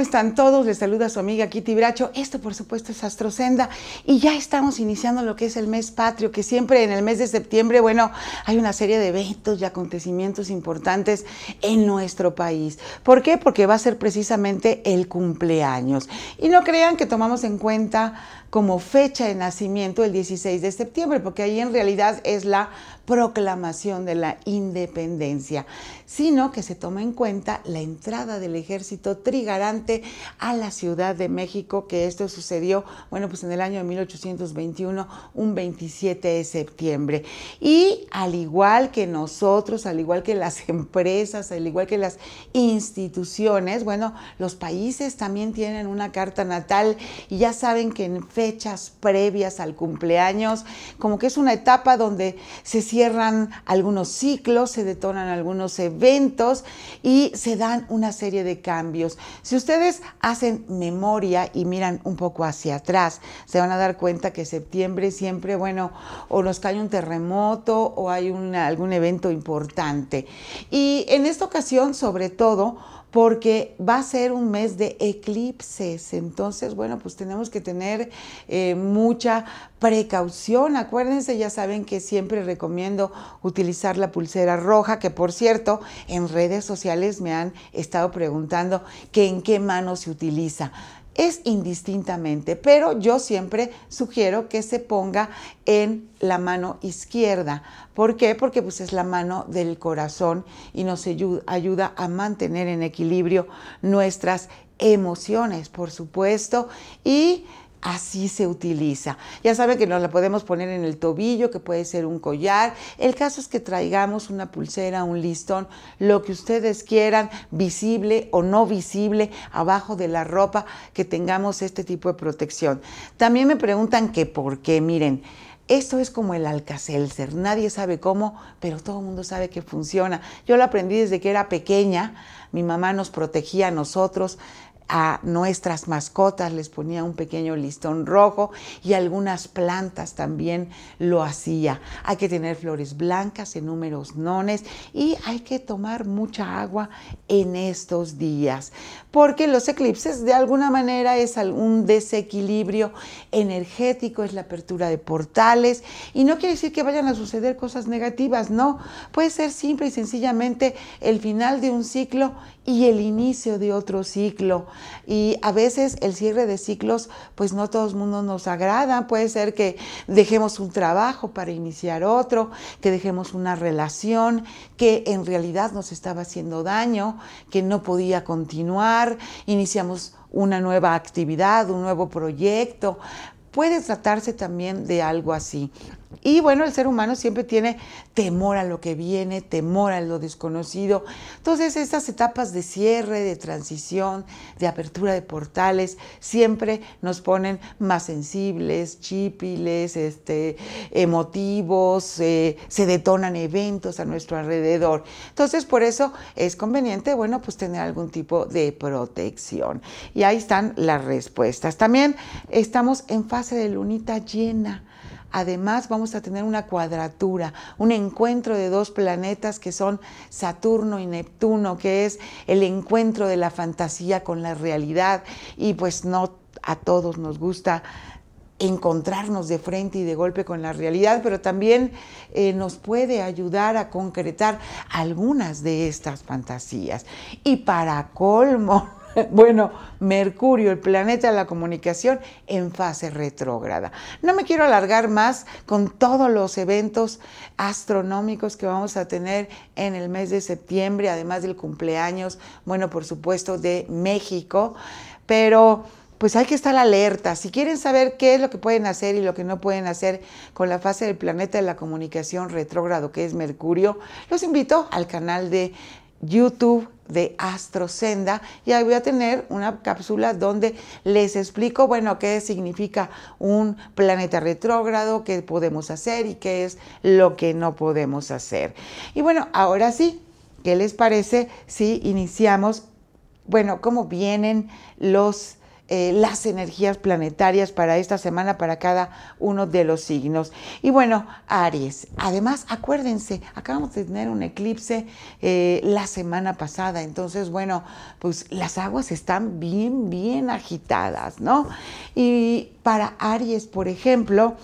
están todos? Les saluda su amiga Kitty Bracho. Esto, por supuesto, es Astrocenda Y ya estamos iniciando lo que es el mes patrio, que siempre en el mes de septiembre, bueno, hay una serie de eventos y acontecimientos importantes en nuestro país. ¿Por qué? Porque va a ser precisamente el cumpleaños. Y no crean que tomamos en cuenta como fecha de nacimiento el 16 de septiembre, porque ahí en realidad es la proclamación de la independencia, sino que se toma en cuenta la entrada del ejército trigarante a la Ciudad de México, que esto sucedió, bueno, pues en el año de 1821, un 27 de septiembre. Y al igual que nosotros, al igual que las empresas, al igual que las instituciones, bueno, los países también tienen una carta natal y ya saben que en fechas previas al cumpleaños, como que es una etapa donde se cierran algunos ciclos, se detonan algunos eventos y se dan una serie de cambios. Si ustedes hacen memoria y miran un poco hacia atrás, se van a dar cuenta que septiembre siempre, bueno, o nos cae un terremoto o hay algún evento importante. Y en esta ocasión, sobre todo, porque va a ser un mes de eclipses. Entonces, bueno, pues tenemos que tener eh, mucha precaución. Acuérdense, ya saben que siempre recomiendo utilizar la pulsera roja, que por cierto, en redes sociales me han estado preguntando que en qué mano se utiliza es indistintamente, pero yo siempre sugiero que se ponga en la mano izquierda. ¿Por qué? Porque pues, es la mano del corazón y nos ayuda a mantener en equilibrio nuestras emociones, por supuesto, y Así se utiliza. Ya sabe que nos la podemos poner en el tobillo, que puede ser un collar. El caso es que traigamos una pulsera, un listón, lo que ustedes quieran, visible o no visible, abajo de la ropa, que tengamos este tipo de protección. También me preguntan que por qué, miren. Esto es como el alcacelser, nadie sabe cómo, pero todo el mundo sabe que funciona. Yo lo aprendí desde que era pequeña, mi mamá nos protegía a nosotros, a nuestras mascotas les ponía un pequeño listón rojo y algunas plantas también lo hacía. Hay que tener flores blancas en números nones y hay que tomar mucha agua en estos días, porque los eclipses de alguna manera es algún desequilibrio energético, es la apertura de portales y no quiere decir que vayan a suceder cosas negativas, no, puede ser simple y sencillamente el final de un ciclo y el inicio de otro ciclo y a veces el cierre de ciclos, pues no todos el mundo nos agrada, puede ser que dejemos un trabajo para iniciar otro, que dejemos una relación que en realidad nos estaba haciendo daño, que no podía continuar, iniciamos una nueva actividad, un nuevo proyecto, puede tratarse también de algo así. Y bueno, el ser humano siempre tiene temor a lo que viene, temor a lo desconocido. Entonces, estas etapas de cierre, de transición, de apertura de portales, siempre nos ponen más sensibles, chipiles, este, emotivos, eh, se detonan eventos a nuestro alrededor. Entonces, por eso es conveniente, bueno, pues tener algún tipo de protección. Y ahí están las respuestas. También estamos en fase de lunita llena. Además vamos a tener una cuadratura, un encuentro de dos planetas que son Saturno y Neptuno, que es el encuentro de la fantasía con la realidad. Y pues no a todos nos gusta encontrarnos de frente y de golpe con la realidad, pero también eh, nos puede ayudar a concretar algunas de estas fantasías. Y para colmo, bueno, Mercurio, el planeta de la comunicación, en fase retrógrada. No me quiero alargar más con todos los eventos astronómicos que vamos a tener en el mes de septiembre, además del cumpleaños, bueno, por supuesto, de México, pero pues hay que estar alerta. Si quieren saber qué es lo que pueden hacer y lo que no pueden hacer con la fase del planeta de la comunicación retrógrado que es Mercurio, los invito al canal de YouTube de Senda y ahí voy a tener una cápsula donde les explico, bueno, qué significa un planeta retrógrado, qué podemos hacer y qué es lo que no podemos hacer. Y bueno, ahora sí, ¿qué les parece si iniciamos, bueno, cómo vienen los eh, las energías planetarias para esta semana, para cada uno de los signos. Y bueno, Aries, además acuérdense, acabamos de tener un eclipse eh, la semana pasada, entonces bueno, pues las aguas están bien, bien agitadas, ¿no? Y para Aries, por ejemplo,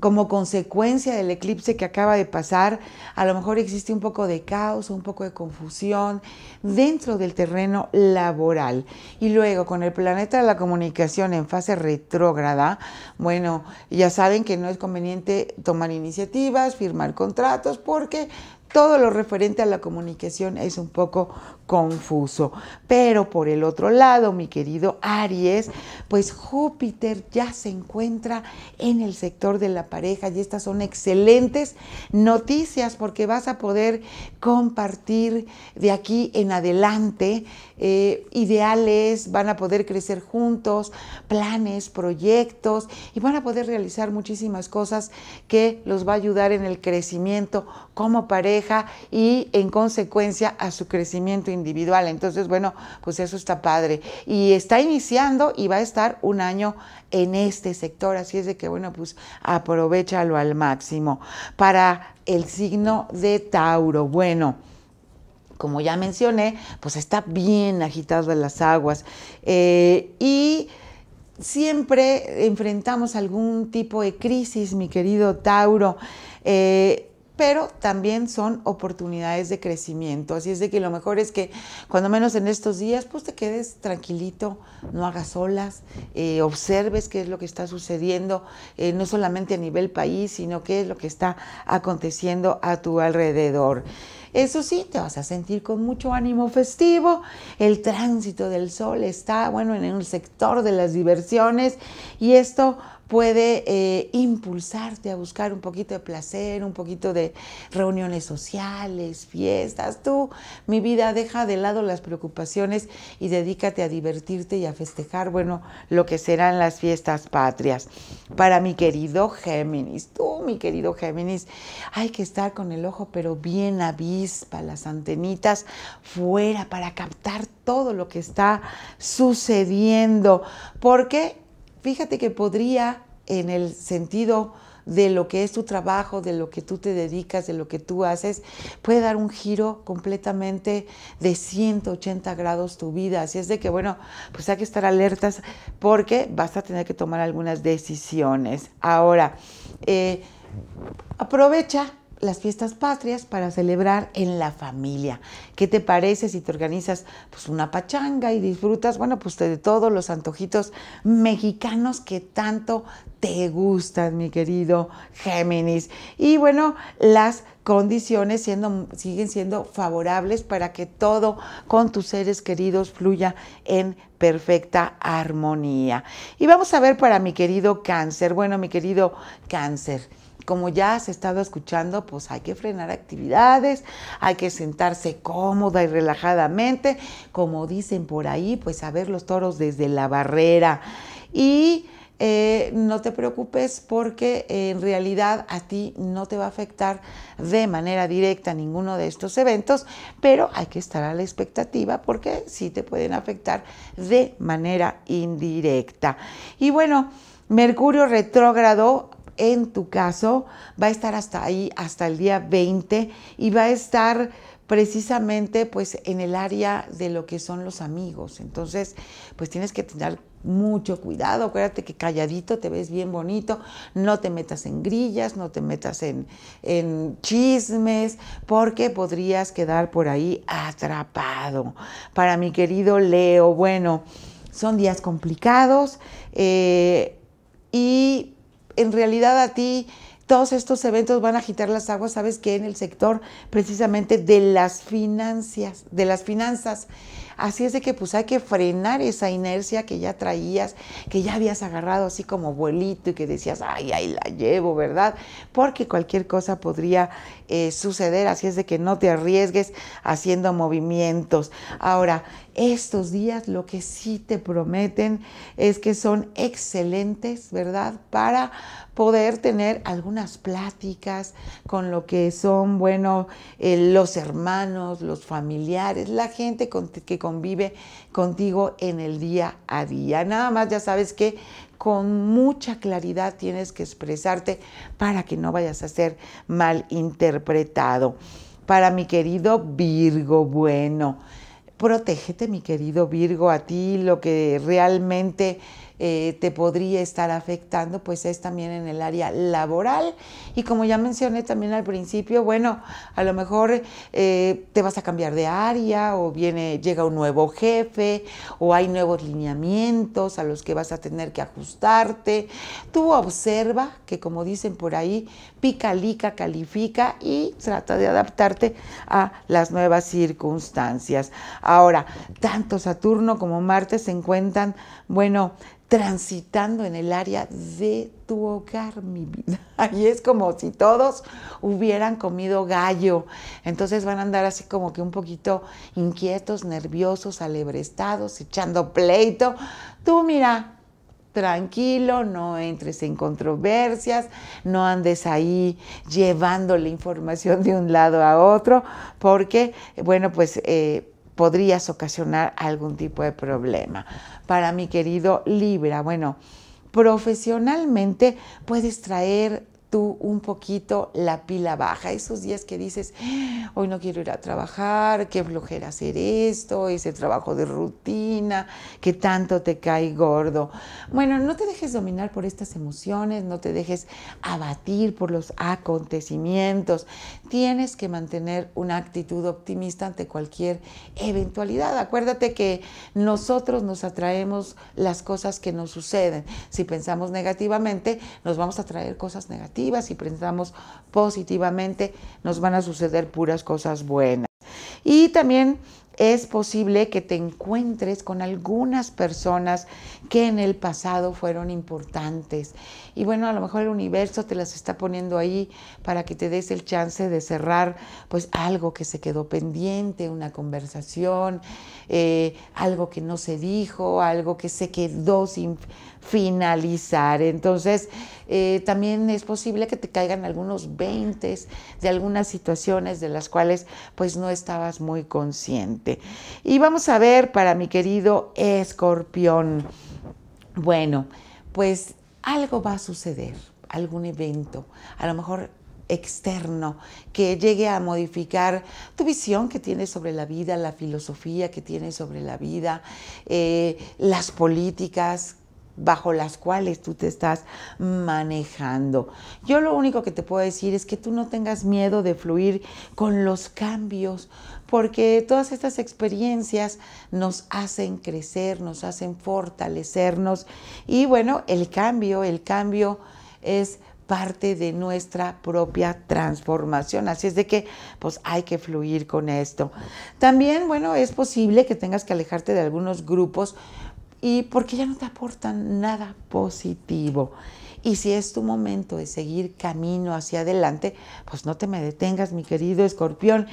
como consecuencia del eclipse que acaba de pasar, a lo mejor existe un poco de caos, un poco de confusión dentro del terreno laboral. Y luego con el planeta de la comunicación en fase retrógrada, bueno, ya saben que no es conveniente tomar iniciativas, firmar contratos, porque todo lo referente a la comunicación es un poco confuso. Pero por el otro lado, mi querido Aries, pues Júpiter ya se encuentra en el sector de la pareja y estas son excelentes noticias porque vas a poder compartir de aquí en adelante eh, ideales, van a poder crecer juntos, planes, proyectos y van a poder realizar muchísimas cosas que los va a ayudar en el crecimiento como pareja y en consecuencia a su crecimiento individual. Entonces, bueno, pues eso está padre. Y está iniciando y va a estar un año en este sector, así es de que, bueno, pues aprovechalo al máximo. Para el signo de Tauro, bueno como ya mencioné, pues está bien en las aguas. Eh, y siempre enfrentamos algún tipo de crisis, mi querido Tauro. Eh, pero también son oportunidades de crecimiento. Así es de que lo mejor es que cuando menos en estos días, pues te quedes tranquilito, no hagas olas, eh, observes qué es lo que está sucediendo, eh, no solamente a nivel país, sino qué es lo que está aconteciendo a tu alrededor. Eso sí, te vas a sentir con mucho ánimo festivo. El tránsito del sol está, bueno, en el sector de las diversiones y esto puede eh, impulsarte a buscar un poquito de placer, un poquito de reuniones sociales, fiestas. Tú, mi vida, deja de lado las preocupaciones y dedícate a divertirte y a festejar, bueno, lo que serán las fiestas patrias. Para mi querido Géminis, tú, mi querido Géminis, hay que estar con el ojo, pero bien avispa, las antenitas fuera para captar todo lo que está sucediendo. Porque fíjate que podría, en el sentido de lo que es tu trabajo, de lo que tú te dedicas, de lo que tú haces, puede dar un giro completamente de 180 grados tu vida. Así es de que, bueno, pues hay que estar alertas porque vas a tener que tomar algunas decisiones. Ahora, eh, aprovecha las fiestas patrias para celebrar en la familia. ¿Qué te parece si te organizas pues una pachanga y disfrutas, bueno, pues de todos los antojitos mexicanos que tanto te gustan, mi querido Géminis? Y bueno, las condiciones siguen siendo favorables para que todo con tus seres queridos fluya en perfecta armonía. Y vamos a ver para mi querido cáncer. Bueno, mi querido cáncer como ya has estado escuchando, pues hay que frenar actividades, hay que sentarse cómoda y relajadamente, como dicen por ahí, pues a ver los toros desde la barrera. Y eh, no te preocupes porque en realidad a ti no te va a afectar de manera directa ninguno de estos eventos, pero hay que estar a la expectativa porque sí te pueden afectar de manera indirecta. Y bueno, Mercurio retrógrado en tu caso va a estar hasta ahí, hasta el día 20 y va a estar precisamente pues en el área de lo que son los amigos. Entonces, pues tienes que tener mucho cuidado, acuérdate que calladito te ves bien bonito, no te metas en grillas, no te metas en, chismes, porque podrías quedar por ahí atrapado. Para mi querido Leo, bueno, son días complicados eh, y en realidad a ti todos estos eventos van a agitar las aguas, sabes que en el sector precisamente de las finanzas, de las finanzas. Así es de que pues hay que frenar esa inercia que ya traías, que ya habías agarrado así como vuelito y que decías, ay, ahí la llevo, ¿verdad? Porque cualquier cosa podría eh, suceder, así es de que no te arriesgues haciendo movimientos. Ahora, estos días lo que sí te prometen es que son excelentes, ¿verdad? Para poder tener algunas pláticas con lo que son, bueno, eh, los hermanos, los familiares, la gente que convive contigo en el día a día. Nada más ya sabes que con mucha claridad tienes que expresarte para que no vayas a ser mal interpretado. Para mi querido Virgo, bueno. Protégete, mi querido Virgo, a ti lo que realmente eh, te podría estar afectando, pues es también en el área laboral. Y como ya mencioné también al principio, bueno, a lo mejor eh, te vas a cambiar de área o viene, llega un nuevo jefe o hay nuevos lineamientos a los que vas a tener que ajustarte. Tú observa que como dicen por ahí, pica, lica, califica y trata de adaptarte a las nuevas circunstancias. Ahora, tanto Saturno como Marte se encuentran bueno, transitando en el área de tu hogar, mi vida. Y es como si todos hubieran comido gallo. Entonces van a andar así como que un poquito inquietos, nerviosos, alebrestados, echando pleito. Tú mira, tranquilo, no entres en controversias, no andes ahí llevando la información de un lado a otro, porque, bueno, pues... Eh, podrías ocasionar algún tipo de problema. Para mi querido Libra, bueno, profesionalmente puedes traer un poquito la pila baja, esos días que dices, ah, hoy no quiero ir a trabajar, qué flojera hacer esto, ese trabajo de rutina, que tanto te cae gordo. Bueno, no te dejes dominar por estas emociones, no te dejes abatir por los acontecimientos. Tienes que mantener una actitud optimista ante cualquier eventualidad. Acuérdate que nosotros nos atraemos las cosas que nos suceden. Si pensamos negativamente, nos vamos a traer cosas negativas si pensamos positivamente, nos van a suceder puras cosas buenas. Y también es posible que te encuentres con algunas personas que en el pasado fueron importantes. Y bueno, a lo mejor el universo te las está poniendo ahí para que te des el chance de cerrar pues algo que se quedó pendiente, una conversación, eh, algo que no se dijo, algo que se quedó sin, finalizar. Entonces, eh, también es posible que te caigan algunos 20 de algunas situaciones de las cuales pues no estabas muy consciente. Y vamos a ver para mi querido escorpión. Bueno, pues algo va a suceder, algún evento, a lo mejor externo que llegue a modificar tu visión que tienes sobre la vida, la filosofía que tienes sobre la vida, eh, las políticas bajo las cuales tú te estás manejando. Yo lo único que te puedo decir es que tú no tengas miedo de fluir con los cambios, porque todas estas experiencias nos hacen crecer, nos hacen fortalecernos y bueno, el cambio, el cambio es parte de nuestra propia transformación. Así es de que pues hay que fluir con esto. También, bueno, es posible que tengas que alejarte de algunos grupos y porque ya no te aportan nada positivo. Y si es tu momento de seguir camino hacia adelante, pues no te me detengas, mi querido escorpión,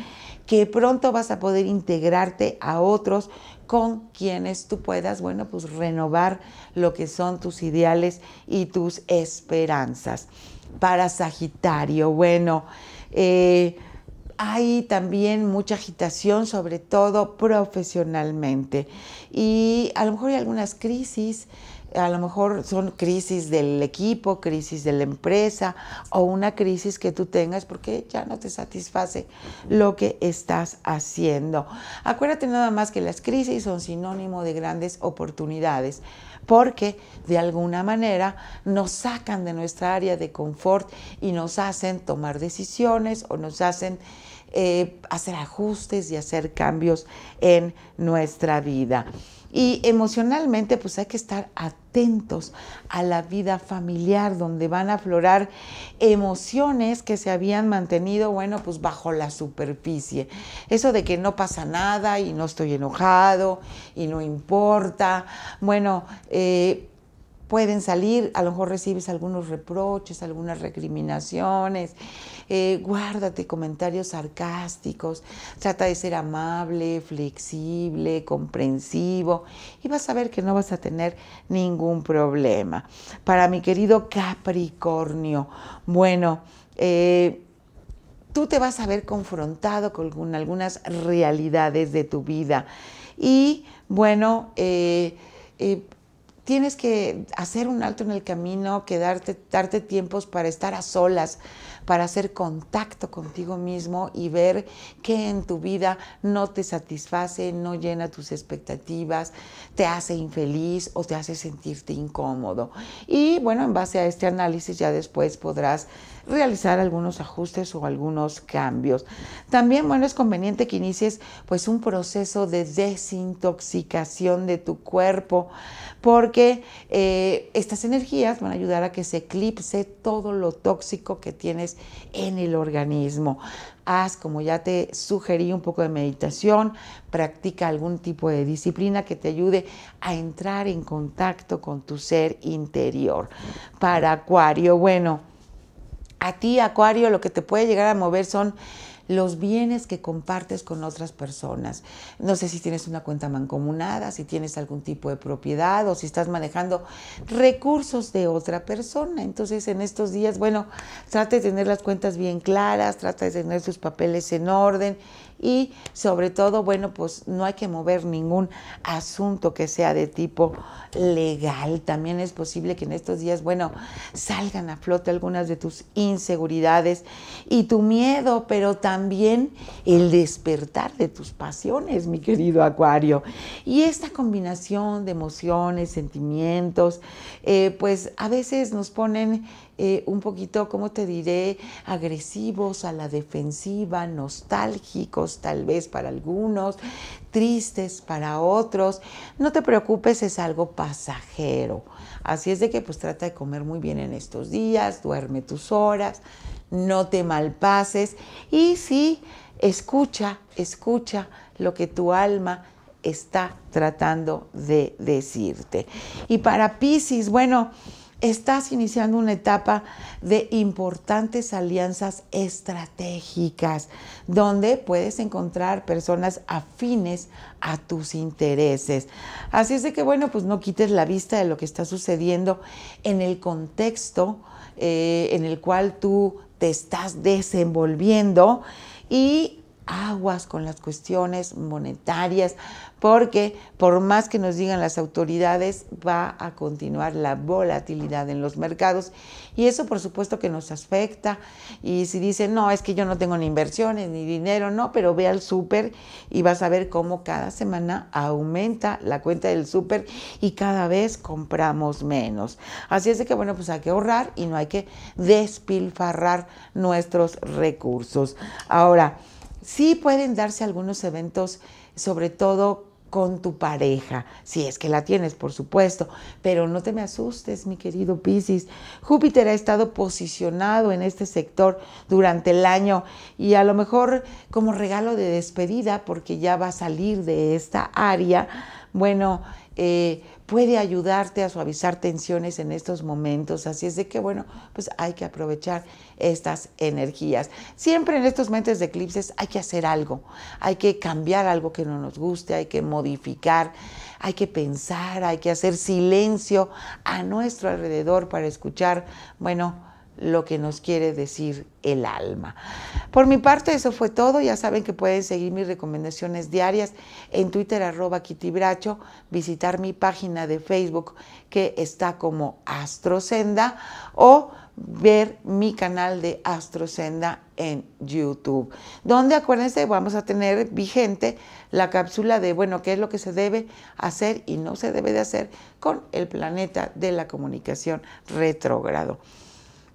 que pronto vas a poder integrarte a otros con quienes tú puedas, bueno, pues renovar lo que son tus ideales y tus esperanzas. Para Sagitario, bueno, eh, hay también mucha agitación, sobre todo profesionalmente. Y a lo mejor hay algunas crisis, a lo mejor son crisis del equipo, crisis de la empresa o una crisis que tú tengas porque ya no te satisface lo que estás haciendo. Acuérdate nada más que las crisis son sinónimo de grandes oportunidades porque de alguna manera nos sacan de nuestra área de confort y nos hacen tomar decisiones o nos hacen eh, hacer ajustes y hacer cambios en nuestra vida. Y emocionalmente, pues hay que estar atentos a la vida familiar, donde van a aflorar emociones que se habían mantenido, bueno, pues bajo la superficie. Eso de que no pasa nada y no estoy enojado y no importa. Bueno, eh, pueden salir, a lo mejor recibes algunos reproches, algunas recriminaciones, eh, guárdate comentarios sarcásticos, trata de ser amable, flexible, comprensivo y vas a ver que no vas a tener ningún problema. Para mi querido Capricornio, bueno, eh, tú te vas a ver confrontado con algunas realidades de tu vida y bueno, eh, tienes que hacer un alto en el camino, que darte tiempos para estar a solas, para hacer contacto contigo mismo y ver qué en tu vida no te satisface, no llena tus expectativas, te hace infeliz o te hace sentirte incómodo. Y bueno, en base a este análisis ya después podrás realizar algunos ajustes o algunos cambios. También, bueno, es conveniente que inicies pues un proceso de desintoxicación de tu cuerpo porque eh, estas energías van a ayudar a que se eclipse todo lo tóxico que tienes en el organismo. Haz, como ya te sugerí, un poco de meditación, practica algún tipo de disciplina que te ayude a entrar en contacto con tu ser interior. Para Acuario, bueno, a ti, Acuario, lo que te puede llegar a mover son los bienes que compartes con otras personas. No sé si tienes una cuenta mancomunada, si tienes algún tipo de propiedad o si estás manejando recursos de otra persona. Entonces, en estos días, bueno, trata de tener las cuentas bien claras, trata de tener tus papeles en orden y sobre todo, bueno, pues no hay que mover ningún asunto que sea de tipo legal. También es posible que en estos días, bueno, salgan a flote algunas de tus inseguridades y tu miedo, pero también el despertar de tus pasiones, mi querido Acuario. Y esta combinación de emociones, sentimientos, eh, pues a veces nos ponen eh, un poquito, ¿cómo te diré?, agresivos, a la defensiva, nostálgicos tal vez para algunos, tristes para otros. No te preocupes, es algo pasajero. Así es de que pues trata de comer muy bien en estos días, duerme tus horas, no te malpases y sí, escucha, escucha lo que tu alma está tratando de decirte. Y para Pisces, bueno, estás iniciando una etapa de importantes alianzas estratégicas, donde puedes encontrar personas afines a tus intereses. Así es de que, bueno, pues no quites la vista de lo que está sucediendo en el contexto eh, en el cual tú te estás desenvolviendo y aguas con las cuestiones monetarias, porque por más que nos digan las autoridades, va a continuar la volatilidad en los mercados y eso por supuesto que nos afecta. Y si dicen, no, es que yo no tengo ni inversiones ni dinero, no, pero ve al súper y vas a ver cómo cada semana aumenta la cuenta del súper y cada vez compramos menos. Así es de que, bueno, pues hay que ahorrar y no hay que despilfarrar nuestros recursos. Ahora, Sí pueden darse algunos eventos, sobre todo con tu pareja, si es que la tienes, por supuesto, pero no te me asustes, mi querido Piscis. Júpiter ha estado posicionado en este sector durante el año y a lo mejor como regalo de despedida, porque ya va a salir de esta área, bueno, eh, puede ayudarte a suavizar tensiones en estos momentos. Así es de que, bueno, pues hay que aprovechar estas energías. Siempre en estos momentos de eclipses hay que hacer algo, hay que cambiar algo que no nos guste, hay que modificar, hay que pensar, hay que hacer silencio a nuestro alrededor para escuchar, bueno, lo que nos quiere decir el alma. Por mi parte, eso fue todo. Ya saben que pueden seguir mis recomendaciones diarias en Twitter, arroba Kitibracho, visitar mi página de Facebook que está como Astrosenda o ver mi canal de Astrosenda en YouTube, donde acuérdense vamos a tener vigente la cápsula de, bueno, qué es lo que se debe hacer y no se debe de hacer con el planeta de la comunicación retrógrado.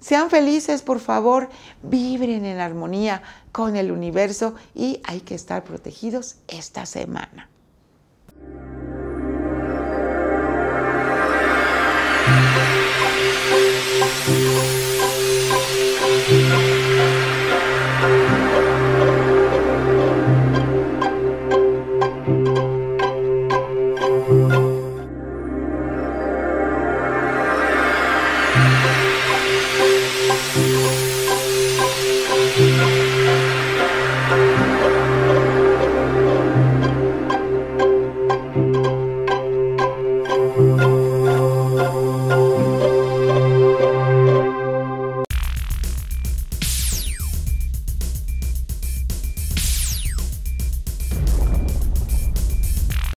Sean felices, por favor, vibren en armonía con el universo y hay que estar protegidos esta semana.